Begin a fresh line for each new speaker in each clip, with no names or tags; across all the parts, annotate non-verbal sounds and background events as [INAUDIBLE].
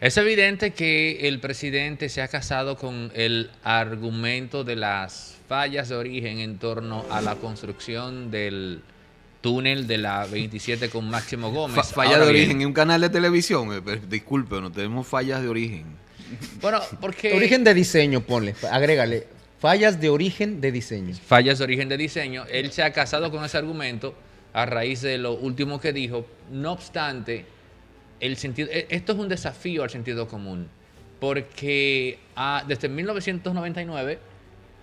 Es evidente que el presidente se ha casado con el argumento de las fallas de origen en torno a la construcción del túnel de la 27 con Máximo Gómez. Fallas de origen en un
canal de televisión,
eh, disculpe, no
tenemos fallas de origen.
Bueno, porque... Origen de
diseño, ponle, agrégale. Fallas de origen de diseño.
Fallas de origen de diseño. Él se ha casado con ese argumento a raíz de lo último que dijo. No obstante, sentido, e, esto es un desafío al sentido común, porque ah, desde 1999,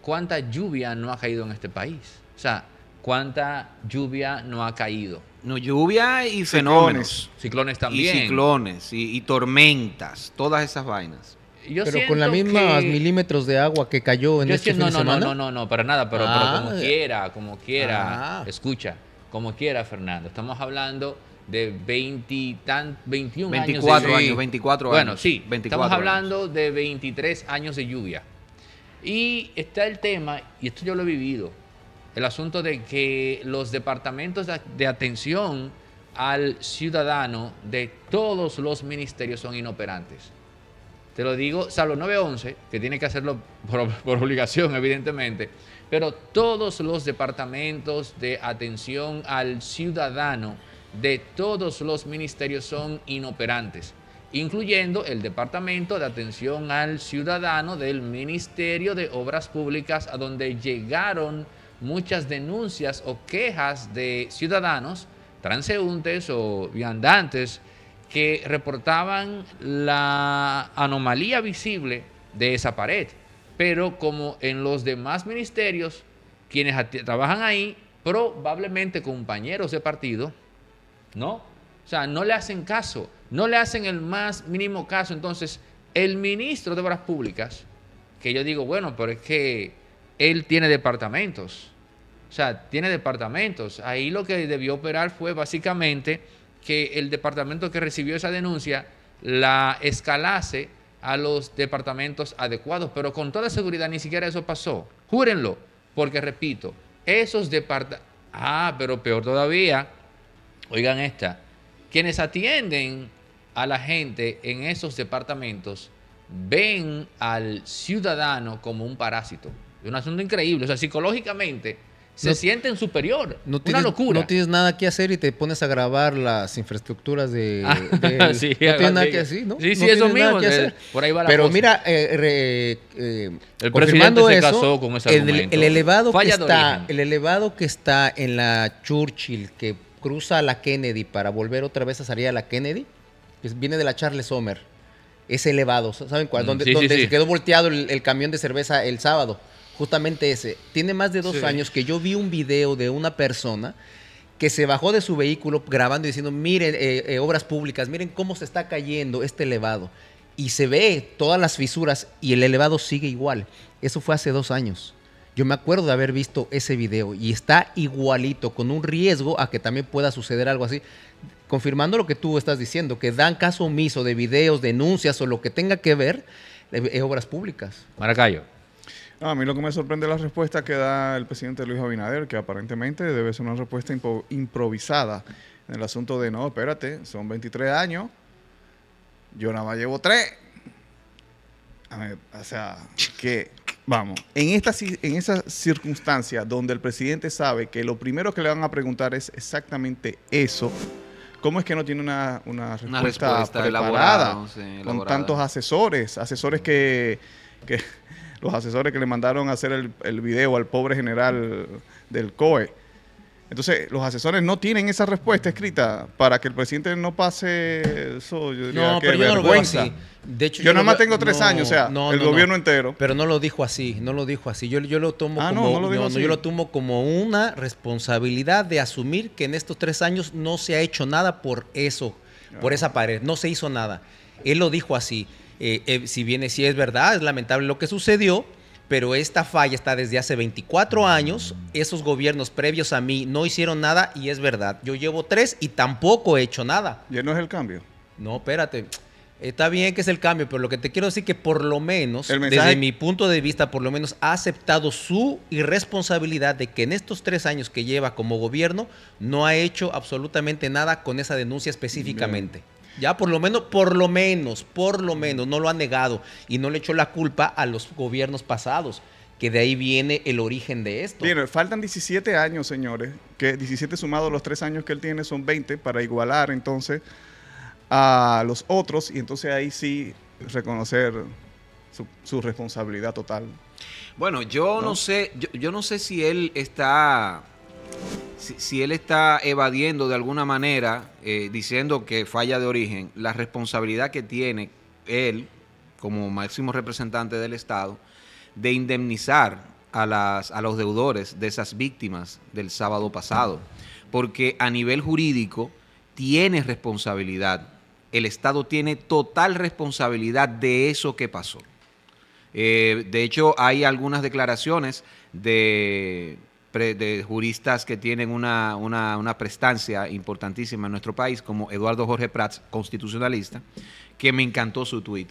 ¿cuánta lluvia no ha caído en este país? O sea, ¿cuánta lluvia no ha caído? No, lluvia
y fenómenos. Ciclones, también. Y ciclones y, tormentas, todas esas vainas.
pero con la misma
milímetros de agua que cayó en este no, semana. No, no,
no, no, para nada, pero, ah. como quiera, como quiera, ah. escucha, como quiera, Fernando. Estamos hablando de 20 tan, 21 24 años, de años 24 bueno, sí, estamos hablando de 23 años de lluvia. Y está el tema, y esto yo lo he vivido, el asunto de que los departamentos de atención al ciudadano de todos los ministerios son inoperantes. Te lo digo, salvo 911, que tiene que hacerlo por obligación, evidentemente, pero todos los departamentos de atención al ciudadano de todos los ministerios son inoperantes, incluyendo el Departamento de Atención al Ciudadano del Ministerio de Obras Públicas, a donde llegaron muchas denuncias o quejas de ciudadanos, transeúntes o viandantes, que reportaban la anomalía visible de esa pared. Pero como en los demás ministerios, quienes trabajan ahí, probablemente compañeros de partido, ¿no? O sea, no le hacen caso, no le hacen el más mínimo caso. Entonces, el ministro de Obras Públicas, que yo digo, bueno, pero es que él tiene departamentos, o sea, tiene departamentos. Ahí lo que debió operar fue básicamente que el departamento que recibió esa denuncia la escalase a los departamentos adecuados, pero con toda seguridad ni siquiera eso pasó. Júrenlo, porque repito, esos departamentos... Ah, pero peor todavía, oigan esta, quienes atienden a la gente en esos departamentos ven al ciudadano como un parásito. Es un asunto increíble. O sea, psicológicamente se sienten superior. No una locura. No
tienes nada que hacer y te pones a grabar las infraestructuras de. [LAUGHS] Ah, sí, no nada que hacer, ¿no? Sí, sí, eso mismo. Eh, por ahí va la Pero mira, eh, eh el confirmando se casó con esa el, elevado el elevado que está en la Churchill que cruza a la Kennedy para volver otra vez a salir a la Kennedy, que pues viene de la Charles Sommer, es elevado, ¿saben cuál? Mm, donde, se quedó volteado el, camión de cerveza el sábado, justamente ese. Tiene más de dos años que yo vi un video de una persona que se bajó de su vehículo grabando y diciendo, miren, eh, eh, obras públicas, miren cómo se está cayendo este elevado. Y se ve todas las fisuras y el elevado sigue igual. Eso fue hace dos años. Yo me acuerdo de haber visto ese video y está igualito, con un riesgo a que también pueda suceder algo así. Confirmando lo que tú estás diciendo, que dan caso omiso de videos, denuncias o lo que tenga que ver
es eh, eh, obras públicas. Maracayo. a mí lo que me sorprende es la respuesta que da el presidente Luis Abinader, que aparentemente debe ser una respuesta improvisada en el asunto de, no, espérate, son 23 años, yo nada más llevo 3. o sea, que Vamos. En, esta, en esa circunstancia donde el presidente sabe que lo primero que le van a preguntar es exactamente eso, ¿cómo es que no tiene una, respuesta, elaborada, con tantos asesores? Asesores que, que, [LAUGHS] los asesores que le mandaron a hacer el video al pobre general del COE. Entonces, los asesores no tienen esa respuesta escrita para que el presidente no pase eso. Yo diría que pero lo De hecho, yo, yo nada más tengo tres años, o sea, el gobierno
entero. Pero no lo dijo así, no lo dijo así. Yo, lo tomo ah, como, yo lo tomo como una responsabilidad de asumir que en estos tres años no se ha hecho nada por eso, por ah. esa pared, no se hizo nada. Él lo dijo así. Eh, eh, si bien si es verdad, es lamentable lo que sucedió, pero esta falla está desde hace 24 años, esos gobiernos previos a mí no hicieron nada y es verdad, yo llevo tres y tampoco he hecho nada. ¿Y no es el cambio? No, espérate. Está bien que es el cambio, pero lo que te quiero decir es que por lo menos, desde mi punto de vista, por lo menos ha aceptado su irresponsabilidad de que en estos tres años que lleva como gobierno no ha hecho absolutamente nada con esa denuncia específicamente. Ya, por lo menos, por lo menos, por lo menos, no lo ha negado y no le echó la culpa a los gobiernos pasados, que de ahí viene el origen de esto.
Bien, faltan 17 años, señores, que 17 sumados los 3 años que él tiene son 20 para igualar entonces a los otros y entonces ahí sí reconocer su, responsabilidad total.
Bueno, yo no, sé, yo no sé si él está si, él está evadiendo de alguna manera, eh, diciendo que falla de origen, la responsabilidad que tiene él como máximo representante del Estado de indemnizar a, los deudores de esas víctimas del sábado pasado, porque a nivel jurídico tiene responsabilidad, el Estado tiene total responsabilidad de eso que pasó. Eh, de hecho, hay algunas declaraciones de de juristas que tienen una, prestancia importantísima en nuestro país, como Eduardo Jorge Prats, constitucionalista, que me encantó su tweet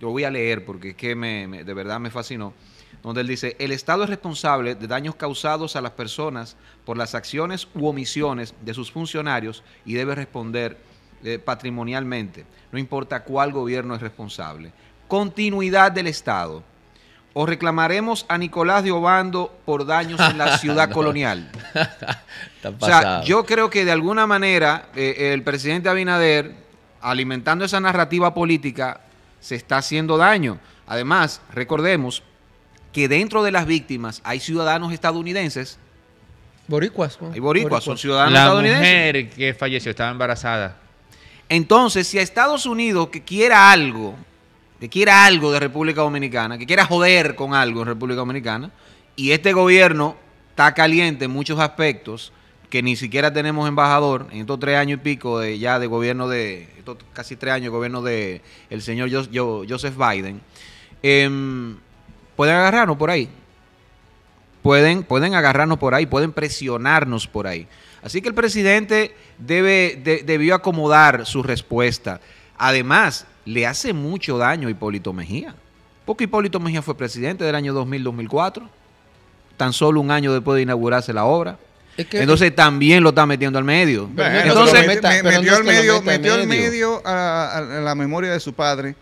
Yo voy a leer porque es que de verdad me fascinó, donde él dice, el Estado es responsable de daños causados a las personas por las acciones u omisiones de sus funcionarios y debe responder eh, patrimonialmente, no importa cuál gobierno es responsable. Continuidad del Estado o reclamaremos a Nicolás de Obando por daños en la [LAUGHS] ciudad colonial.
[LAUGHS] o sea,
yo creo que de alguna manera eh, el presidente Abinader, alimentando esa narrativa política, se está haciendo daño. Además, recordemos que dentro de las víctimas hay ciudadanos estadounidenses.
Boricuas. Hay boricuas, son ciudadanos estadounidenses.
mujer que falleció estaba embarazada. Entonces, si a Estados Unidos que quiera algo que quiera algo de República Dominicana, que quiera joder con algo en República Dominicana, y este gobierno está caliente en muchos aspectos, que ni siquiera tenemos embajador en estos tres años y pico de, ya de gobierno de, estos casi tres años de gobierno de el señor Joseph Biden, em, pueden agarrarnos por ahí. Pueden, pueden agarrarnos por ahí, pueden presionarnos por ahí. Así que el presidente debe, debió acomodar su respuesta. Además, le hace mucho daño a Hipólito Mejía. Porque Hipólito Mejía fue presidente del año 2000-2004, tan solo un año después de inaugurarse la obra. Entonces también lo está metiendo al medio. Entonces,
metió, al medio, a, la memoria de su padre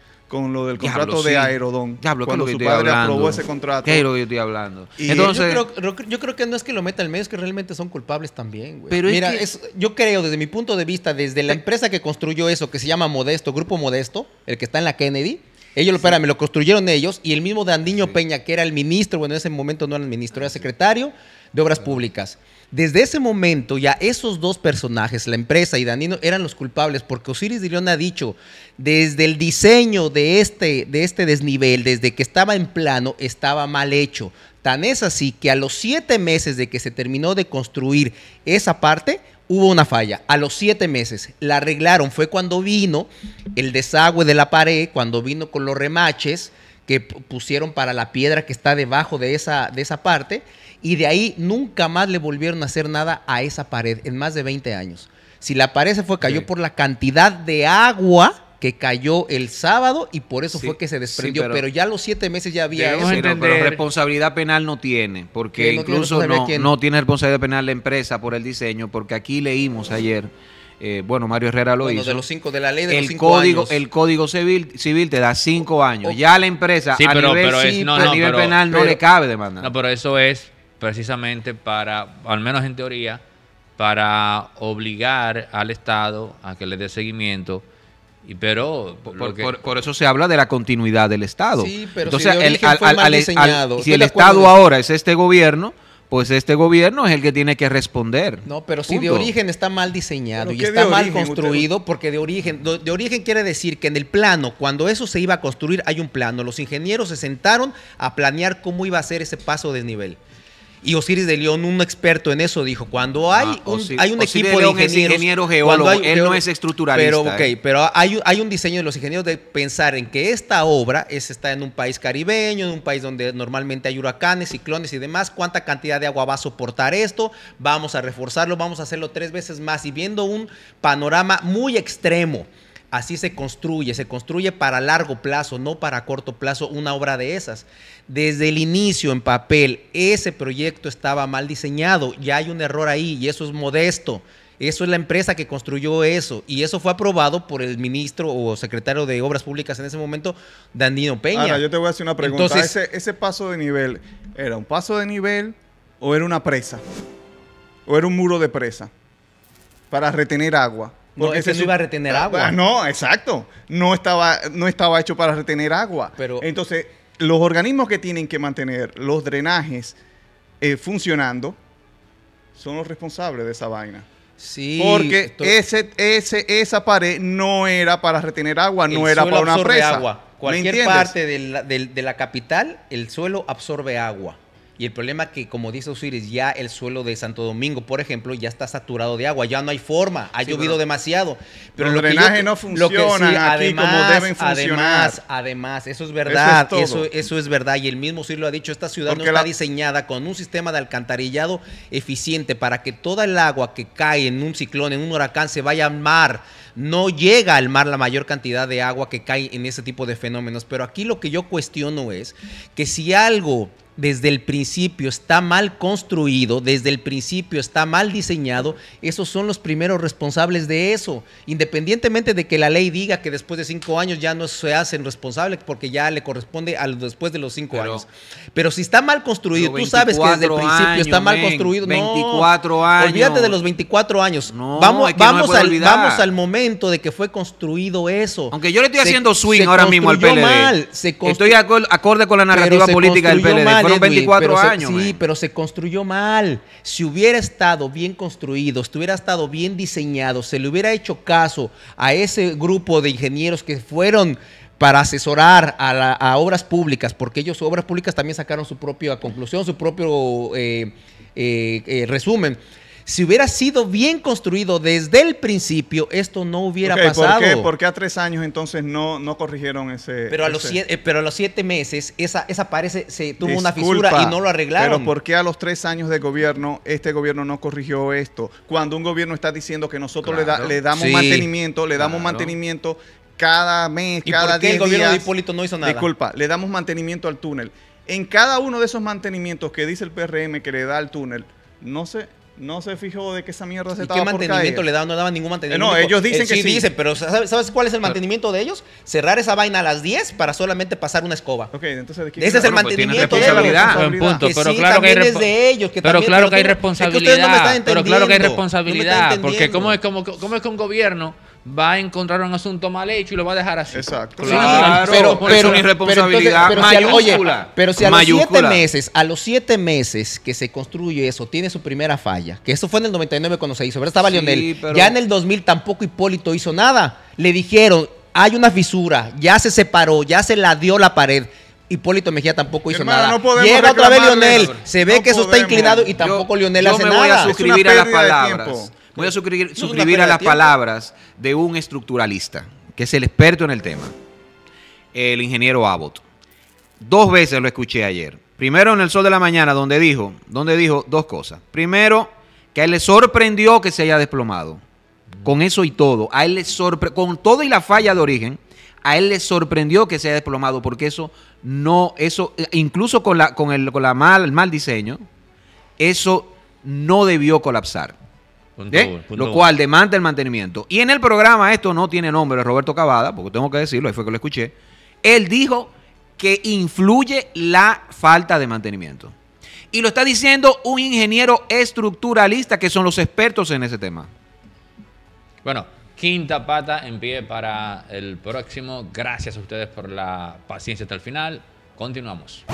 con lo del contrato de Aerodón. cuando su padre aprobó ese contrato. ¿Qué yo estoy
hablando? Entonces, yo
creo, que no es que lo meta el medio, es que realmente son culpables también, güey. Pero Mira, es yo creo, desde mi punto de vista, desde la empresa que construyó eso, que se llama Modesto, Grupo Modesto, el que está en la Kennedy, ellos, lo lo construyeron ellos y el mismo Dandiño Peña, que era el ministro, bueno, en ese momento no era el ministro, era ah, secretario de Obras ah. Públicas. Desde ese momento ya esos dos personajes, la empresa y Danino, eran los culpables porque Osiris León ha dicho, desde el diseño de este, de este desnivel, desde que estaba en plano, estaba mal hecho. Tan es así que a los siete meses de que se terminó de construir esa parte, hubo una falla. A los siete meses la arreglaron. Fue cuando vino el desagüe de la pared, cuando vino con los remaches que pusieron para la piedra que está debajo de esa, de esa parte, y de ahí nunca más le volvieron a hacer nada a esa pared en más de 20 años. Si la pared se fue, cayó por la cantidad de agua que cayó el sábado y por eso fue que se desprendió. pero, ya los siete meses ya había eso. pero,
responsabilidad penal no tiene, porque incluso no, no tiene responsabilidad penal la empresa por el diseño, porque aquí leímos ayer eh, bueno, Mario Herrera lo hizo. De los cinco, de la ley el código, El Código Civil, civil te da cinco años. Ya la empresa a nivel, no, penal no le cabe demandar.
No, pero eso es precisamente para, al menos en teoría, para obligar al Estado a que le dé seguimiento. Y pero por, eso
se habla de la continuidad del Estado. Sí, pero si el, si el Estado ahora es este gobierno, pues este gobierno es el que tiene que responder. No, pero si de origen
está mal diseñado y está mal construido, porque de origen, de origen quiere decir que en el plano, cuando eso se iba a construir, hay un plano. Los ingenieros se sentaron a planear cómo iba a ser ese paso de nivel. Y Osiris de León, un experto en eso, dijo, cuando ah, hay un, equipo de, ingenieros... Es ingeniero él no es estructuralista. Pero, ¿eh? pero hay, hay un diseño de los ingenieros de pensar en que esta obra está en un país caribeño, en un país donde normalmente hay huracanes, ciclones y demás. ¿Cuánta cantidad de agua va a soportar esto? Vamos a reforzarlo, vamos a hacerlo tres veces más y viendo un panorama muy extremo. Así se construye, se construye para largo plazo, no para corto plazo una obra de esas. Desde el inicio en papel, ese proyecto estaba mal diseñado, ya hay un error ahí y eso es modesto. Eso es la empresa que construyó eso y eso fue aprobado por el ministro o secretario de Obras Públicas en ese momento, Dandino Peña. Ahora, yo te voy
a hacer una pregunta. Entonces, ese paso de nivel, ¿era un paso de nivel o era una presa? ¿O era un muro de presa para retener agua? Porque no, no iba a retener ah, agua. Ah, no, exacto. No estaba, no estaba hecho para retener agua. Pero, Entonces, los organismos que tienen que mantener los drenajes eh, funcionando son los responsables de esa vaina. Sí. Porque esa pared no era para retener agua, no era para una presa. Agua. Cualquier parte de la,
de la capital, el suelo absorbe agua. Y el problema que, como dice Osiris, ya el suelo de Santo Domingo, por ejemplo, ya está saturado de agua, ya no hay forma, ha llovido demasiado. Pero los no funciona aquí como deben funcionar. Además, además, eso es verdad, eso es, eso, es, verdad. Y el mismo Osiris lo ha dicho, esta ciudad no está diseñada con un sistema de alcantarillado eficiente para que toda el agua que cae en un ciclón, en un huracán, se vaya al mar. No llega al mar la mayor cantidad de agua que cae en ese tipo de fenómenos. Pero aquí lo que yo cuestiono es que si algo desde el principio está mal construido, desde el principio está mal diseñado, esos son los primeros responsables de eso. Independientemente de que la ley diga que después de cinco años ya no se hacen responsables porque ya le corresponde a los después de los cinco años. Pero si está mal construido, tú sabes que desde el principio está mal construido. 24 Olvídate de los 24 años. No, vamos, vamos, no al, vamos al momento de que fue construido eso. Aunque yo le estoy haciendo swing ahora mismo al PLD. se Estoy
acorde con la narrativa política del PLD. Fueron 24 años.
sí, pero se construyó mal. Si hubiera estado bien construido, si hubiera estado bien diseñado, se le hubiera hecho caso a ese grupo de ingenieros que fueron para asesorar a, obras públicas, porque ellos, obras públicas, también sacaron su propia conclusión, su propio eh, eh, eh, resumen si hubiera sido bien construido desde el principio, esto no
hubiera pasado. ¿por qué? ¿Por qué a tres años entonces no, no corrigieron ese...? Pero a, Los siete, meses esa, esa pared se, tuvo una fisura y no lo arreglaron. Pero ¿por qué a los tres años de gobierno este gobierno no corrigió esto? Cuando un gobierno está diciendo que nosotros le, damos mantenimiento, le damos mantenimiento cada mes, ¿Y ¿por qué el gobierno de Hipólito no hizo nada? Disculpa, le damos mantenimiento al túnel. En cada uno de esos mantenimientos que dice el PRM que le da al túnel, no se no se fijó de que esa mierda se estaba ¿Y qué mantenimiento le daban?
No daban ningún eh, mantenimiento. no, ellos dicen que sí, sí. dicen, pero ¿sabes, cuál es el mantenimiento de ellos? Cerrar esa vaina a las 10 para solamente pasar una escoba.
Ok, entonces... ¿de Ese es el pues, mantenimiento de ellos. Punto, pero claro que hay de ellos. pero claro que hay responsabilidad. pero claro que hay responsabilidad. porque ¿cómo es, cómo, cómo es que un gobierno va a encontrar un asunto mal hecho y lo va a dejar así. Exacto. pero, es irresponsabilidad Si oye, pero si a los siete meses,
a los siete meses que se construye eso, tiene su primera falla, que eso fue en el 99 cuando se hizo, estaba Lionel. Ya en el 2000 tampoco Hipólito hizo nada. Le dijeron, hay una fisura, ya se separó, ya se la dio la pared. Hipólito Mejía tampoco hizo nada. Llega otra vez Lionel. Se ve que eso está inclinado y tampoco
Lionel hace nada. suscribir a las palabras voy a suscribir, a las palabras de un estructuralista, que es el experto en el tema, el ingeniero Abbott. Dos veces lo escuché ayer. Primero en el sol de la mañana, donde dijo, donde dijo dos cosas. Primero, que a él le sorprendió que se haya desplomado. Con eso y todo, a él le con todo y la falla de origen, a él le sorprendió que se haya desplomado, porque eso no, eso, incluso con la, con el, con la mal, el mal diseño, eso no debió colapsar.
¿Eh? lo cual
demanda el mantenimiento. Y en el programa, esto no tiene nombre, Roberto Cavada, porque tengo que decirlo, ahí fue que lo escuché. Él dijo que influye la falta de mantenimiento. Y lo está diciendo un ingeniero estructuralista que son los expertos en ese tema.
Bueno, quinta pata en pie para el próximo. Gracias a ustedes por la paciencia hasta el final. Continuamos.